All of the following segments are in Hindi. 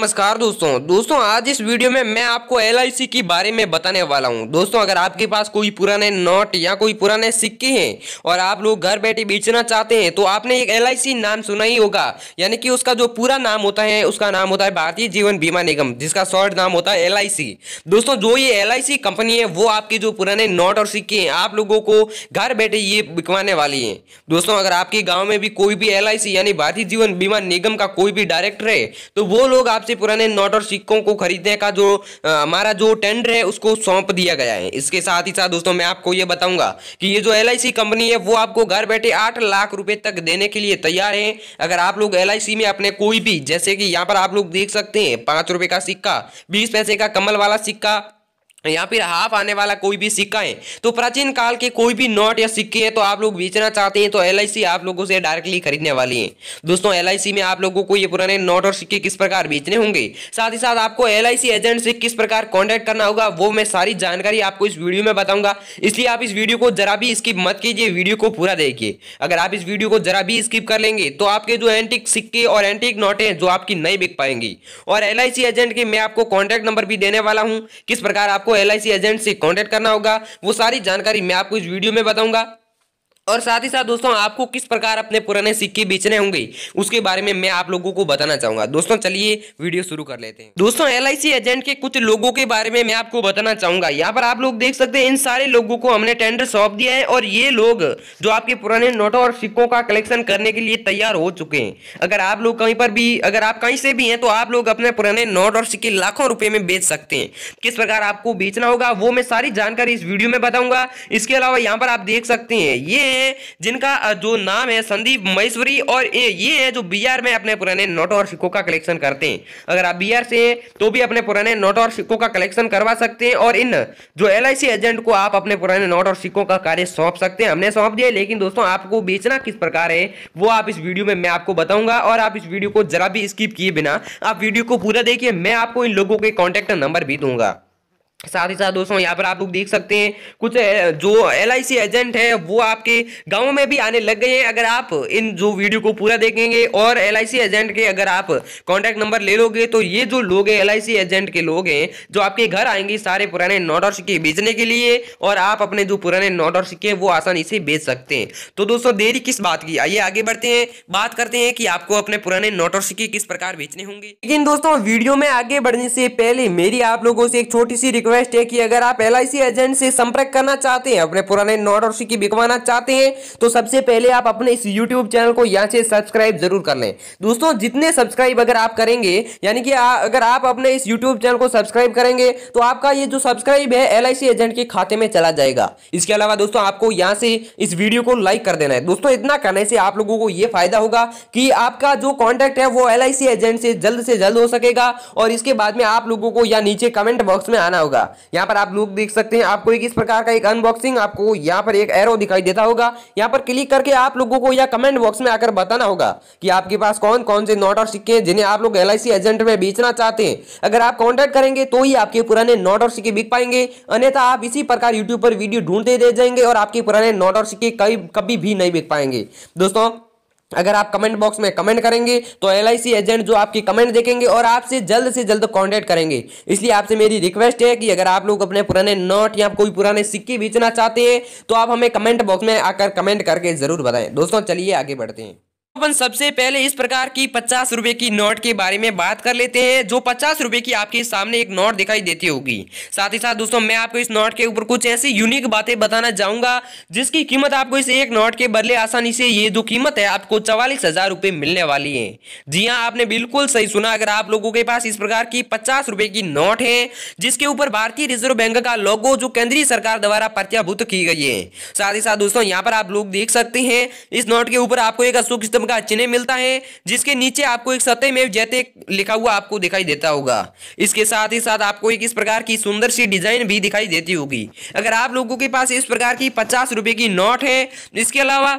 नमस्कार दोस्तों दोस्तों आज इस वीडियो में मैं आपको एल के बारे में बताने वाला हूं दोस्तों अगर आपके पास कोई पुराने नोट या कोई पुराने सिक्के हैं और आप लोग घर बैठे बेचना चाहते हैं तो आपने एक एल नाम सुना ही होगा यानी कि उसका जो पूरा नाम होता है उसका नाम होता है भारतीय जीवन बीमा निगम जिसका शॉर्ट नाम होता है एल दोस्तों जो ये एल कंपनी है वो आपके जो पुराने नोट और सिक्के हैं आप लोगों को घर बैठे ये बिकवाने वाली है दोस्तों अगर आपके गाँव में भी कोई भी एल यानी भारतीय जीवन बीमा निगम का कोई भी डायरेक्टर है तो वो लोग आप सबसे पुराने नोट और सिक्कों को खरीदने का जो हमारा जो टेंडर है उसको सौंप दिया गया है इसके साथ ही साथ दोस्तों मैं आपको ये बताऊंगा कि ये जो एल कंपनी है वो आपको घर बैठे आठ लाख रुपए तक देने के लिए तैयार है अगर आप लोग एल में अपने कोई भी जैसे कि यहाँ पर आप लोग देख सकते हैं पांच रुपये का सिक्का बीस पैसे का कमल वाला सिक्का या फिर हाफ आने वाला कोई भी सिक्का है तो प्राचीन काल के कोई भी नोट या सिक्के हैं तो आप लोग बेचना चाहते हैं तो एल आप लोगों से डायरेक्टली खरीदने वाली है दोस्तों एल में आप लोगों को ये पुराने नोट और सिक्के किस प्रकार बेचने होंगे साथ ही साथ आपको एल एजेंट से किस प्रकार कॉन्टैक्ट करना होगा वो मैं सारी जानकारी आपको इस वीडियो में बताऊंगा इसलिए आप इस वीडियो को जरा भी स्किप मत कीजिए वीडियो को पूरा देखिए अगर आप इस वीडियो को जरा भी स्किप कर लेंगे तो आपके जो एंटिक सिक्के और एंटिक नोट हैं जो आपकी नहीं बिक पाएंगी और एल एजेंट के मैं आपको कॉन्टैक्ट नंबर भी देने वाला हूँ किस प्रकार आपको आपको एल एजेंट से कॉन्टेक्ट करना होगा वो सारी जानकारी मैं आपको इस वीडियो में बताऊंगा और साथ ही साथ दोस्तों आपको किस प्रकार अपने पुराने सिक्के बेचने होंगे उसके बारे में मैं आप लोगों को बताना चाहूंगा दोस्तों चलिए वीडियो शुरू कर लेते हैं दोस्तों एल एजेंट के कुछ लोगों के बारे में मैं आपको बताना चाहूंगा यहाँ पर आप लोग देख सकते हैं इन सारे लोगों को हमने टेंडर सौंप दिया है और ये लोग जो आपके पुराने नोटों और सिक्कों का कलेक्शन करने के लिए तैयार हो चुके हैं अगर आप लोग कहीं पर भी अगर आप कहीं से भी हैं तो आप लोग अपने पुराने नोट और सिक्के लाखों रुपए में बेच सकते हैं किस प्रकार आपको बेचना होगा वो मैं सारी जानकारी इस वीडियो में बताऊंगा इसके अलावा यहाँ पर आप देख सकते हैं ये है जिनका जो नाम है संदीप महेश्वरी और ये ये है जो बिहार में अपने पुराने नोट और सिक्कों का कलेक्शन करते हैं अगर आप बिहार से हैं तो भी अपने पुराने नोट और सिक्कों का कलेक्शन करवा सकते हैं और इन जो एल एजेंट को आप अपने पुराने नोट और सिक्कों का कार्य सौंप सकते हैं हमने सौंप दिया लेकिन दोस्तों आपको बेचना किस प्रकार है वो आप इस वीडियो में मैं आपको बताऊंगा और आप इस वीडियो को जरा भी स्किप किए बिना आप वीडियो को पूरा देखिए मैं आपको इन लोगों के कॉन्टैक्ट नंबर भी दूंगा साथ ही साथ दोस्तों यहाँ पर आप लोग देख सकते हैं कुछ जो एल एजेंट हैं वो आपके गांव में भी आने लग गए हैं अगर आप इन जो वीडियो को पूरा देखेंगे और एल एजेंट के अगर आप कांटेक्ट नंबर ले लोगे तो ये जो लोग हैं एल एजेंट के लोग हैं जो आपके घर आएंगे सारे पुराने नोट और सिक्के बेचने के लिए और आप अपने जो पुराने नोट और सिक्के वो आसानी से बेच सकते हैं तो दोस्तों देरी किस बात की आइए आगे बढ़ते हैं बात करते हैं कि आपको अपने पुराने नोट और सिक्के किस प्रकार बेचने होंगे लेकिन दोस्तों वीडियो में आगे बढ़ने से पहले मेरी आप लोगों से एक छोटी सी रिक्वेस्ट है कि अगर आप एल एजेंट से संपर्क करना चाहते हैं अपने पुराने नोट और सिक्की बिकवाना चाहते हैं तो सबसे पहले आप अपने इस यूट्यूब चैनल को यहाँ से सब्सक्राइब जरूर कर लें दोस्तों जितने सब्सक्राइब अगर आप करेंगे यानी कि अगर आप अपने इस यूट्यूब चैनल को सब्सक्राइब करेंगे तो आपका ये जो सब्सक्राइब है एल एजेंट के खाते में चला जाएगा इसके अलावा दोस्तों आपको यहाँ से इस वीडियो को लाइक कर देना है दोस्तों इतना करने से आप लोगों को ये फायदा होगा कि आपका जो कॉन्टैक्ट है वो एल एजेंट से जल्द से जल्द हो सकेगा और इसके बाद में आप लोगों को या नीचे कमेंट बॉक्स में आना होगा होगा यहाँ पर आप लुक देख सकते हैं आपको एक इस प्रकार का एक अनबॉक्सिंग आपको यहाँ पर एक एरो दिखाई देता होगा यहाँ पर क्लिक करके आप लोगों को या कमेंट बॉक्स में आकर बताना होगा कि आपके पास कौन कौन से नोट और सिक्के हैं जिन्हें आप लोग एल एजेंट में बेचना चाहते हैं अगर आप कॉन्टेक्ट करेंगे तो ही आपके पुराने नोट और सिक्के बिक पाएंगे अन्यथा आप इसी प्रकार यूट्यूब पर वीडियो ढूंढते रह जाएंगे और आपके पुराने नोट और सिक्के कभी भी नहीं बिक पाएंगे दोस्तों अगर आप कमेंट बॉक्स में कमेंट करेंगे तो एल एजेंट जो आपकी कमेंट देखेंगे और आपसे जल्द से जल्द कांटेक्ट करेंगे इसलिए आपसे मेरी रिक्वेस्ट है कि अगर आप लोग अपने पुराने नोट या कोई पुराने सिक्के बेचना चाहते हैं तो आप हमें कमेंट बॉक्स में आकर कमेंट करके ज़रूर बताएं दोस्तों चलिए आगे बढ़ते हैं अपन सबसे पहले इस प्रकार की पचास रुपए की नोट के बारे में बात कर लेते हैं जो पचास रुपए की आपके सामने एक नोट दिखाई देती होगी साथ ही साथ दोस्तों मैं आपको इस नोट के ऊपर कुछ ऐसी यूनिक बातें बताना चाहूंगा जिसकी कीमत आपको इस एक नोट के बदले आसानी से ये जो कीमत है आपको चवालीस हजार रूपए मिलने वाली है जी हाँ आपने बिल्कुल सही सुना अगर आप लोगों के पास इस प्रकार की पचास रूपए की नोट है जिसके ऊपर भारतीय रिजर्व बैंक का लोगो जो केंद्रीय सरकार द्वारा प्रत्याभूत की गई है साथ ही साथ दोस्तों यहाँ पर आप लोग देख सकते हैं इस नोट के ऊपर आपको एक अशोक स्तंभ का चिन्ह मिलता है जिसके नीचे आपको एक सतह में जैते लिखा हुआ आपको दिखाई देता होगा इसके साथ ही साथ आपको एक इस प्रकार की सुंदर सी डिजाइन भी दिखाई देती होगी अगर आप लोगों के पास इस प्रकार की पचास रुपए की नोट है इसके अलावा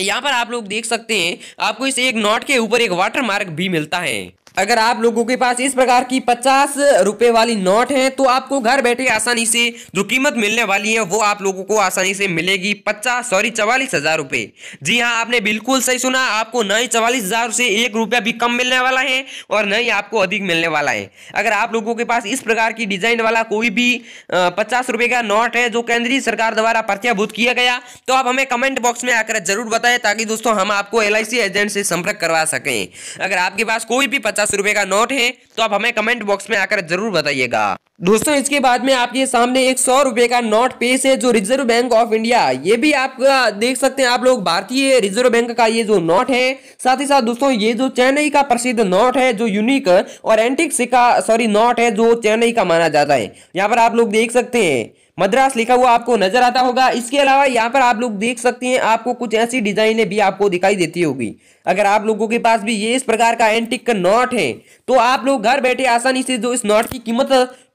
यहाँ पर आप लोग देख सकते हैं आपको इस एक नोट के ऊपर एक वाटर मार्क भी मिलता है अगर आप लोगों के पास इस प्रकार की पचास रुपए वाली नोट है तो आपको घर बैठे आसानी से जो कीमत मिलने वाली है वो आप लोगों को आसानी से मिलेगी पचास सॉरी चवालीस हजार रुपए जी हाँ आपने बिल्कुल सही सुना आपको नई चवालीस हजार से एक रुपया भी कम मिलने वाला है और नई आपको अधिक मिलने वाला है अगर आप लोगों के पास इस प्रकार की डिजाइन वाला कोई भी पचास रुपए का नोट है जो केंद्रीय सरकार द्वारा प्रत्याभूत किया गया तो आप हमें कमेंट बॉक्स में आकर जरूर बताए ताकि दोस्तों हम आपको एल एजेंट से संपर्क करवा सकें अगर आपके पास कोई भी पचास पचास रूपए का नोट है तो आप हमें कमेंट बॉक्स में आकर जरूर बताइएगा दोस्तों इसके बाद में आपके सामने एक सौ रूपए का नोट पेश है जो रिजर्व बैंक ऑफ इंडिया ये भी आप देख सकते हैं आप लोग भारतीय रिजर्व बैंक का ये जो नोट है साथ ही साथ दोस्तों ये जो चेन्नई का प्रसिद्ध नोट है जो यूनिक और एंटिक सिक्का सॉरी नोट है जो चेन्नई का माना जाता है यहाँ पर आप लोग देख सकते हैं मद्रास लिखा हुआ आपको नजर आता होगा इसके अलावा यहाँ पर आप लोग देख सकते हैं आपको कुछ ऐसी डिजाइनें भी आपको दिखाई देती होगी अगर आप लोगों के पास भी ये इस प्रकार का एंटिक नॉट है तो आप लोग घर बैठे आसानी से जो इस नॉट की कीमत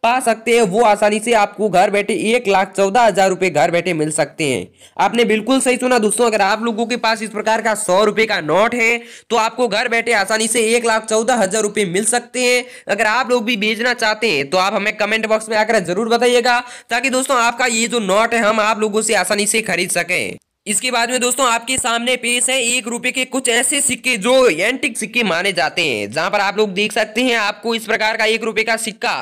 पा सकते हैं वो आसानी से आपको घर बैठे एक लाख चौदह हजार रुपए घर बैठे मिल सकते हैं आपने बिल्कुल सही सुना दोस्तों अगर आप लोगों के पास इस प्रकार का सौ रुपए का नोट है तो आपको घर बैठे आसानी से एक लाख चौदह हजार रुपए मिल सकते हैं अगर आप लोग भी भेजना चाहते हैं तो आप हमें कमेंट बॉक्स में आकर जरूर बताइएगा ताकि दोस्तों आपका ये जो नोट है हम आप लोगों से आसानी से खरीद सकें इसके बाद में दोस्तों आपके सामने पेश है एक रुपए के कुछ ऐसे सिक्के जो एंटिक सिक्के माने जाते हैं जहां पर आप लोग देख सकते हैं आपको इस प्रकार का एक रुपए का सिक्का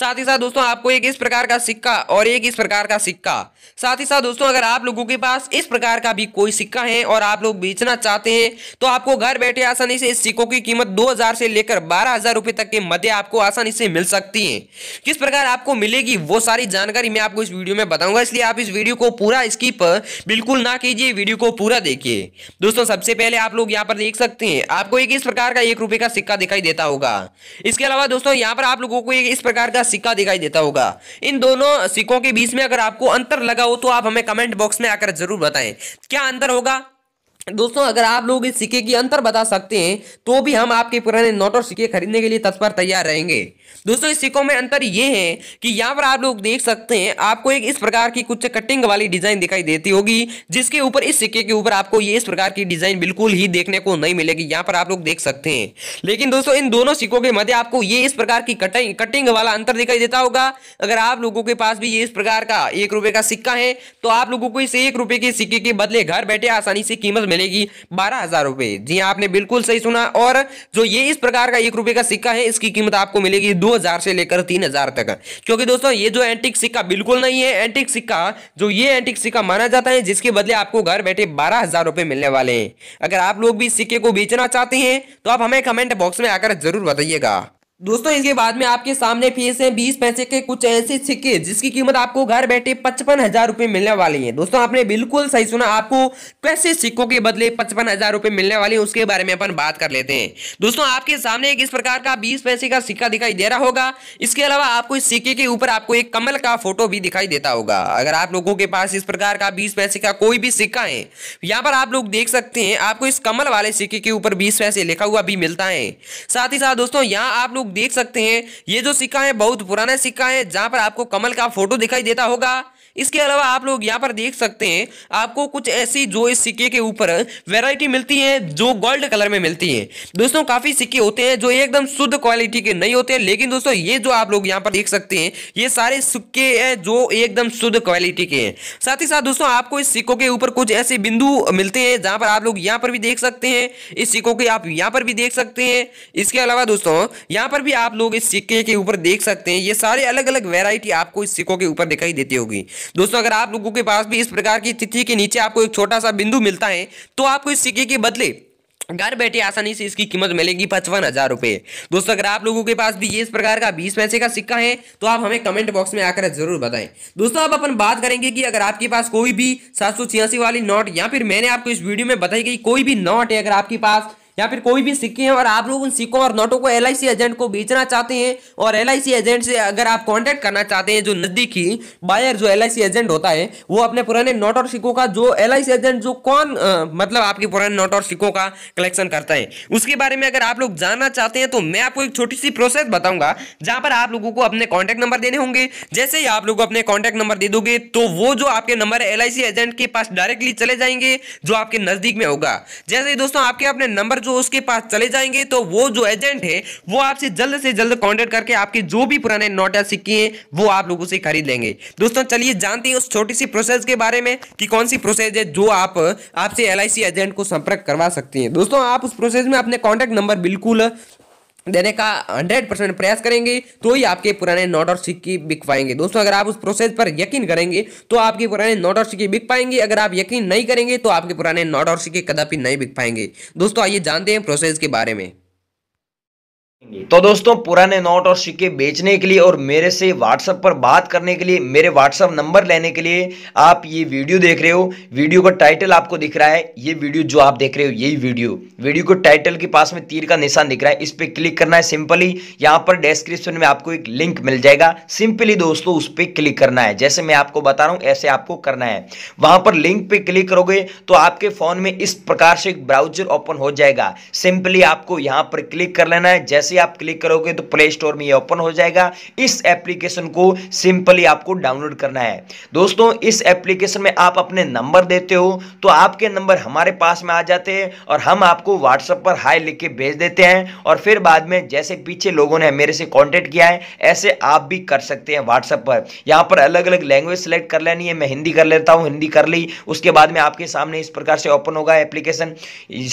साथ ही साथ दोस्तों आपको एक इस प्रकार का सिक्का और एक इस प्रकार का सिक्का साथ ही साथ दोस्तों अगर आप लोगों के पास इस प्रकार का भी कोई सिक्का है और आप लोग बेचना चाहते हैं तो आपको घर बैठे आसानी से इस सिक्कों की कीमत 2000 से लेकर बारह रुपए तक के मध्य आपको आसानी से मिल सकती है किस प्रकार आपको मिलेगी वो सारी जानकारी मैं आपको इस वीडियो में बताऊंगा इसलिए आप इस वीडियो को पूरा स्कीप बिल्कुल ना कीजिए वीडियो को पूरा देखिए दोस्तों सबसे पहले आप लोग यहाँ पर देख सकते हैं आपको एक इस प्रकार का एक रुपए का सिक्का दिखाई देता होगा इसके अलावा दोस्तों यहाँ पर आप लोगों को एक इस प्रकार का सिक्का दिखाई देता होगा इन दोनों सिक्कों के बीच में अगर आपको अंतर लग लगा हो तो आप हमें कमेंट बॉक्स में आकर जरूर बताएं क्या अंतर होगा दोस्तों अगर आप लोग इस सिक्के की अंतर बता सकते हैं तो भी हम आपके पुराने नोट और सिक्के खरीदने के लिए तत्पर तैयार रहेंगे दोस्तों इस सिक्कों में अंतर ये है कि यहाँ पर आप लोग देख सकते हैं आपको एक इस प्रकार की कुछ कटिंग वाली डिजाइन दिखाई देती होगी जिसके ऊपर इस सिक्के के ऊपर आपको ये इस प्रकार की डिजाइन बिल्कुल ही देखने को नहीं मिलेगी यहाँ पर आप लोग देख सकते हैं लेकिन दोस्तों इन दोनों सिक्कों के मध्य आपको ये इस प्रकार की कटिंग कटिंग वाला अंतर दिखाई देता होगा अगर आप लोगों के पास भी ये इस प्रकार का एक रुपए का सिक्का है तो आप लोगों को इस एक रुपए के सिक्के के बदले घर बैठे आसानी से कीमत मिलेगी बारह हजार रुपए जी हाँ, आपने बिल्कुल सही सुना और जो ये इस प्रकार का एक रुपए का सिक्का है इसकी कीमत आपको मिलेगी दो हजार से लेकर तीन हजार तक क्योंकि दोस्तों ये जो एंटिक सिक्का बिल्कुल नहीं है एंटिक सिक्का जो ये एंटिक सिक्का माना जाता है जिसके बदले आपको घर बैठे बारह हजार रुपए मिलने वाले हैं अगर आप लोग भी सिक्के को बेचना चाहते हैं तो आप हमें कमेंट बॉक्स में आकर जरूर बताइएगा दोस्तों इसके बाद में आपके सामने फिर से बीस पैसे के कुछ ऐसे सिक्के जिसकी कीमत आपको घर बैठे पचपन हजार रुपए मिलने वाली है दोस्तों आपने बिल्कुल सही सुना आपको कैसे सिक्कों के बदले पचपन हजार रुपए मिलने वाले उसके बारे में अपन बात कर लेते हैं दोस्तों आपके सामने एक इस प्रकार का बीस पैसे का सिक्का दिखाई दे रहा होगा इसके अलावा आपको इस सिक्के के ऊपर आपको एक कमल का फोटो भी दिखाई देता होगा अगर आप लोगों के पास इस प्रकार का बीस पैसे का कोई भी सिक्का है यहाँ पर आप लोग देख सकते हैं आपको इस कमल वाले सिक्के के ऊपर बीस पैसे लिखा हुआ भी मिलता है साथ ही साथ दोस्तों यहाँ आप लोग देख सकते हैं ये जो सिक्का है बहुत पुराना सिक्का है जहां पर आपको कमल का फोटो दिखाई देता होगा इसके अलावा आप लोग यहाँ पर देख सकते हैं आपको कुछ ऐसी जो इस सिक्के के ऊपर वेराइटी मिलती है जो गोल्ड कलर में मिलती है दोस्तों काफी सिक्के होते हैं जो एकदम शुद्ध क्वालिटी के नहीं होते लेकिन दोस्तों ये जो आप लोग यहाँ पर देख सकते हैं ये सारे सिक्के हैं जो एकदम शुद्ध क्वालिटी के हैं साथ ही साथ दोस्तों आपको इस सिक्कों के ऊपर कुछ ऐसे बिंदु मिलते हैं जहां पर आप लोग यहाँ पर भी देख सकते हैं इस सिक्कों के आप यहाँ पर भी देख सकते हैं इसके अलावा दोस्तों यहाँ पर भी आप लोग इस सिक्के के ऊपर देख सकते हैं ये सारे अलग अलग वेराइटी आपको इस सिक्कों के ऊपर दिखाई देती होगी दोस्तों अगर आप लोगों के पास भी इस प्रकार की तिथि के नीचे आपको एक छोटा सा बिंदु मिलता है तो आपको इस सिक्के के बदले घर बैठे आसानी से इसकी कीमत मिलेगी पचपन हजार रुपये दोस्तों अगर आप लोगों के पास भी ये इस प्रकार का बीस पैसे का सिक्का है तो आप हमें कमेंट बॉक्स में आकर जरूर बताएं दोस्तों अब अपन बात करेंगे कि अगर आपके पास कोई भी सात वाली नोट या फिर मैंने आपको इस वीडियो में बताई गई कोई भी नोट है अगर आपके पास या फिर कोई भी सिक्के हैं और आप लोग उन सिक्कों और नोटों को एल एजेंट को बेचना चाहते हैं और एल एजेंट से अगर आप कॉन्टैक्ट करना चाहते हैं जो नज़दीकी बायर जो एल एजेंट होता है वो अपने पुराने नोट और सिक्कों का जो एल एजेंट जो कौन आ, मतलब आपके पुराने नोट और सिक्कों का कलेक्शन करता है उसके बारे में अगर आप लोग जानना चाहते हैं तो मैं आपको एक छोटी सी प्रोसेस बताऊंगा जहां पर आप लोगों को अपने कॉन्टैक्ट नंबर देने होंगे जैसे ही आप लोग अपने कॉन्टैक्ट नंबर दे दोगे तो वो जो आपके नंबर एल एजेंट के पास डायरेक्टली चले जाएंगे जो आपके नज़दीक में होगा जैसे ही दोस्तों आपके अपने नंबर जो उसके पास चले जाएंगे तो वो जो एजेंट है वो आपसे जल्द से जल्द कॉन्टेक्ट करके आपके जो भी पुराने नोट या सिक्के हैं वो आप लोगों से खरीद लेंगे दोस्तों चलिए जानते हैं उस छोटी सी प्रोसेस के बारे में कि कौन सी प्रोसेस है जो आप आपसे एल एजेंट को संपर्क करवा सकते हैं दोस्तों आप उस प्रोसेस में अपने कॉन्टैक्ट नंबर बिल्कुल देने का 100 परसेंट प्रयास करेंगे तो ही आपके पुराने नोट और सिक्के बिक पाएंगे दोस्तों अगर आप उस प्रोसेस पर यकीन करेंगे तो आपके पुराने नोट और सिक्के बिक पाएंगे अगर आप यकीन नहीं करेंगे तो आपके पुराने नोट और सिक्के कदापि नहीं बिक पाएंगे दोस्तों आइए जानते हैं प्रोसेस के बारे में तो दोस्तों पुराने नोट और सिक्के बेचने के लिए और मेरे से व्हाट्सएप पर बात करने के लिए मेरे व्हाट्सएप नंबर लेने के लिए आप ये वीडियो देख रहे हो वीडियो का टाइटल आपको दिख रहा है ये वीडियो जो आप देख रहे हो यही वीडियो वीडियो को टाइटल के पास में तीर का निशान दिख रहा है इस पर क्लिक करना है सिंपली यहाँ पर डिस्क्रिप्शन में आपको एक लिंक मिल जाएगा सिंपली दोस्तों उस पर क्लिक करना है जैसे मैं आपको बता रहा हूँ ऐसे आपको करना है वहां पर लिंक पर क्लिक करोगे तो आपके फोन में इस प्रकार से एक ब्राउजर ओपन हो जाएगा सिंपली आपको यहाँ पर क्लिक कर लेना है जैसे जैसे ही आप क्लिक करोगे तो प्ले स्टोर में ये ओपन हो जाएगा इस एप्लीकेशन को सिंपली आपको डाउनलोड करना है दोस्तों इस एप्लीकेशन में आप अपने नंबर देते हो तो आपके नंबर हमारे पास में आ जाते हैं और हम आपको व्हाट्सएप पर हाई लिख के भेज देते हैं और फिर बाद में जैसे पीछे लोगों ने मेरे से कॉन्टेक्ट किया है ऐसे आप भी कर सकते हैं व्हाट्सएप पर यहाँ पर अलग अलग लैंग्वेज सेलेक्ट कर लेनी है मैं हिंदी कर लेता हूँ हिंदी कर ली उसके बाद में आपके सामने इस प्रकार से ओपन होगा एप्लीकेशन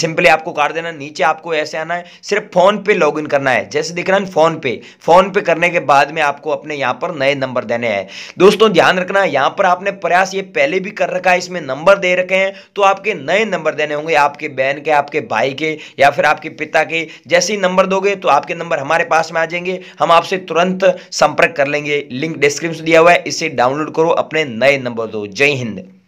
सिंपली आपको कर देना नीचे आपको ऐसे आना है सिर्फ फोन पे लॉग करना करना है जैसे दिख रहा है फोन पे फोन पे करने के बाद में आपको अपने यहां पर नए नंबर देने हैं दोस्तों ध्यान रखना यहां पर आपने प्रयास ये पहले भी कर रखा है इसमें नंबर दे रखे हैं तो आपके नए नंबर देने होंगे आपके बहन के आपके भाई के या फिर आपके पिता के जैसे ही नंबर दोगे तो आपके नंबर हमारे पास में आ जाएंगे हम आपसे तुरंत संपर्क कर लेंगे लिंक डिस्क्रिप्शन दिया हुआ है इसे डाउनलोड करो अपने नए नंबर दो जय हिंद